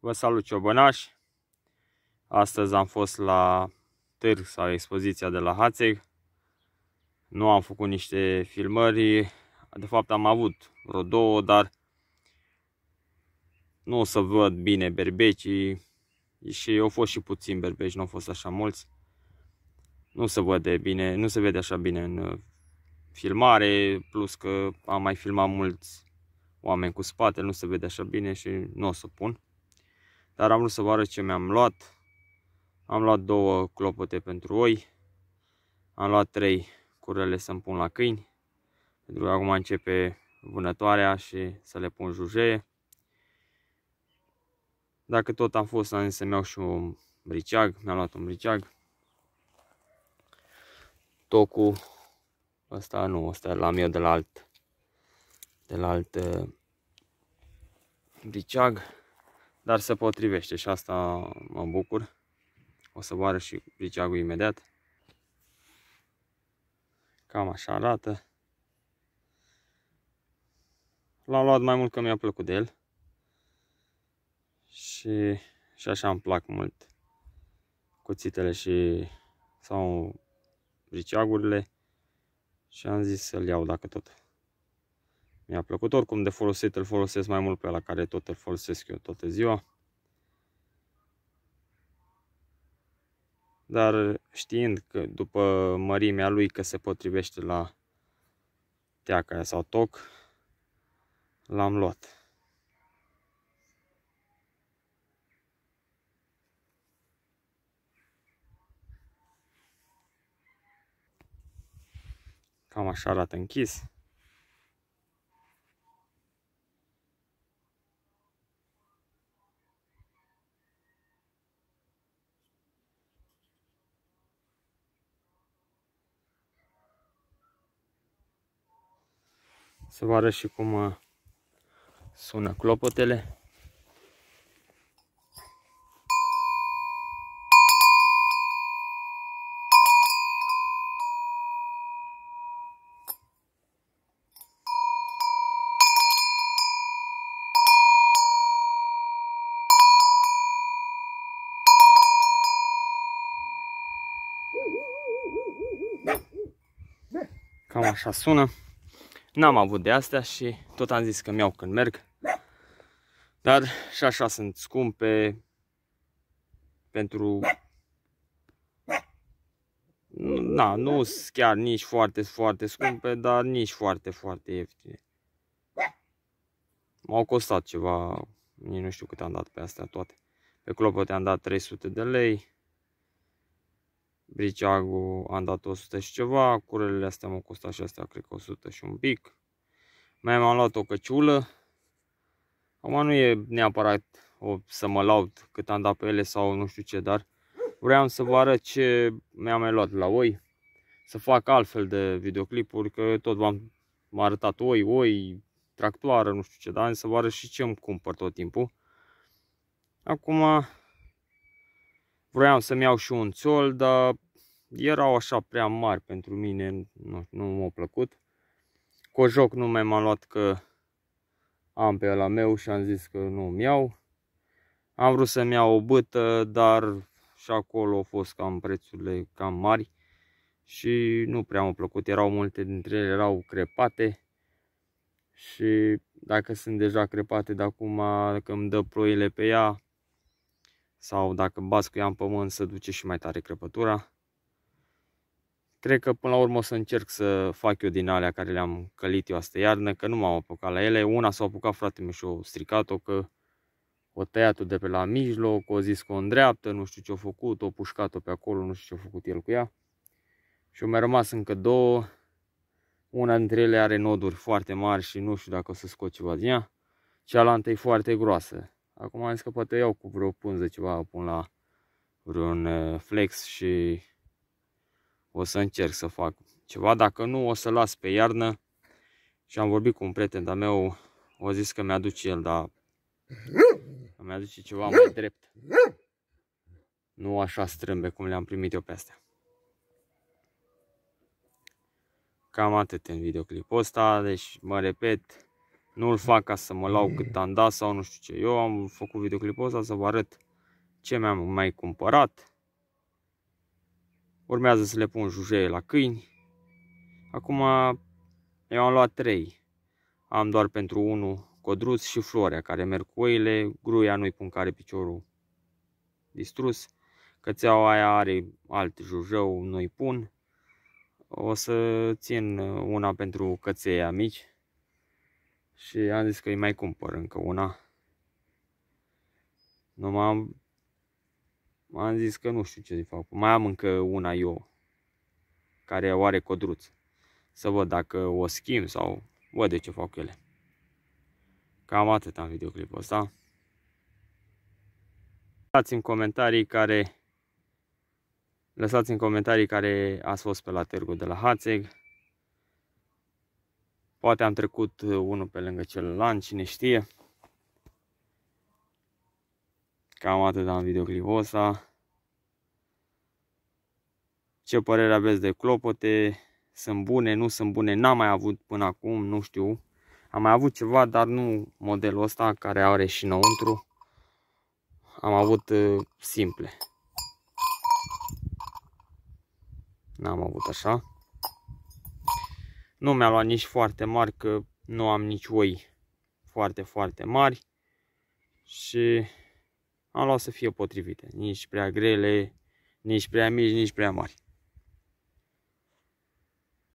Vă salut Ciobănaș! Astăzi am fost la târg sau expoziția de la Hațeg. Nu am făcut niște filmări, de fapt am avut vreo două, dar nu o să văd bine berbecii și au fost și puțin berbeci, nu au fost așa mulți. Nu se vede bine, nu se vede așa bine în uh, filmare, plus că am mai filmat mulți oameni cu spate, nu se vede așa bine și nu o să pun. Dar am vrut să vă arăt ce mi-am luat. Am luat două clopote pentru oi. Am luat trei curele să-mi pun la câini. Pentru că acum începe vânătoarea și să le pun jujeie. Dacă tot am fost, am zis să-mi iau și un briceag. Mi-am luat un briceag. Tocul ăsta nu, ăsta l-am eu de la alt, de la alt briceag. Uh, dar se potrivește și asta mă bucur. O să bară și briceagul imediat. Cam așa arată. L-am luat mai mult că mi-a plăcut de el. Și, și așa îmi plac mult cuțitele și sau briceagurile și am zis să-l iau dacă tot mi-a plăcut oricum de folosit, îl folosesc mai mult pe la care tot îl folosesc eu toată ziua. Dar știind că după mărimea lui că se potrivește la teaca sau toc, l-am luat. Cam așa arată închis. Să vă arăt și cum uh, sună clopotele. Cam așa sună. N-am avut de astea și tot am zis că mi-au când merg. Dar și așa sunt scumpe pentru... Na, nu sunt chiar nici foarte, foarte scumpe, dar nici foarte, foarte ieftine. M-au costat ceva, nici nu știu cât am dat pe astea toate. Pe clopote am dat 300 de lei, Briceagul am dat 100 și ceva, Curelele astea m-au costat și astea cred că 100 și un pic. Mai am luat o căciulă. Acum nu e neapărat o, să mă laud cât am dat pe ele sau nu știu ce, dar vreau să vă arăt ce mi-am mai luat la oi. Să fac altfel de videoclipuri, că tot v-am arătat oi, oi, tractoare, nu știu ce, dar să vă arăt și ce îmi cumpăr tot timpul. Acum Vroiam să-mi iau și un țol, dar erau așa prea mari pentru mine, nu, nu m-au plăcut. Cojoc nu mai m-am luat că am pe ăla meu și am zis că nu mi iau. Am vrut să-mi iau o bătă, dar și acolo au fost cam prețurile cam mari și nu prea m-au plăcut. Erau multe dintre ele, erau crepate și dacă sunt deja crepate de acum, dacă îmi dă ploile pe ea, sau dacă bați cu ea în pământ să duce și mai tare crăpătura. Cred că până la urmă o să încerc să fac eu din alea care le-am călit eu astă iarnă, că nu m-am apucat la ele. Una s-a apucat frate meu și o stricat-o, că o tăiat-o de pe la mijloc, o zis că o îndreaptă, nu știu ce-o făcut, o pușcat-o pe acolo, nu știu ce-o făcut el cu ea. Și mi-a rămas încă două. Una dintre ele are noduri foarte mari și nu știu dacă o să scot ceva din ea. Cealaltă e foarte groasă. Acum am zis că poate iau cu vreo pânză ceva, pun la vreun eh, flex și o să încerc să fac ceva. Dacă nu, o să las pe iarnă. Și am vorbit cu un prieten de meu, o zis că mi-aduce el, dar mi aduce ceva mai drept. Nu așa strâmbe cum le-am primit eu pe astea. Cam atât în videoclipul ăsta, deci mă repet, nu îl fac ca să mă lau cât am dat sau nu știu ce. Eu am făcut videoclipul ăsta să vă arăt ce mi-am mai cumpărat. Urmează să le pun jujeie la câini. Acum eu am luat 3. Am doar pentru unul codruț și florea care merg cu oile. Gruia nu-i pun care piciorul distrus. Cățeaua aia are alt jujău, nu-i pun. O să țin una pentru căței mici și am zis că îi mai cumpăr încă una. Nu m-am... Am zis că nu știu ce să fac. Mai am încă una eu. Care o are codruț. Să văd dacă o schimb sau văd de ce fac ele. Cam atât am videoclipul ăsta. Lăsați în comentarii care Lăsați în comentarii care ați fost pe la târgul de la Hațeg. Poate am trecut uh, unul pe lângă celălalt, cine știe. Cam atât am videoclipul ăsta. Ce părere aveți de clopote? Sunt bune, nu sunt bune, n-am mai avut până acum, nu știu. Am mai avut ceva, dar nu modelul ăsta care are și înăuntru. Am avut uh, simple. N-am avut așa. Nu mi-a luat nici foarte mari că nu am nici oi foarte, foarte mari și am luat să fie potrivite, nici prea grele, nici prea mici, nici prea mari.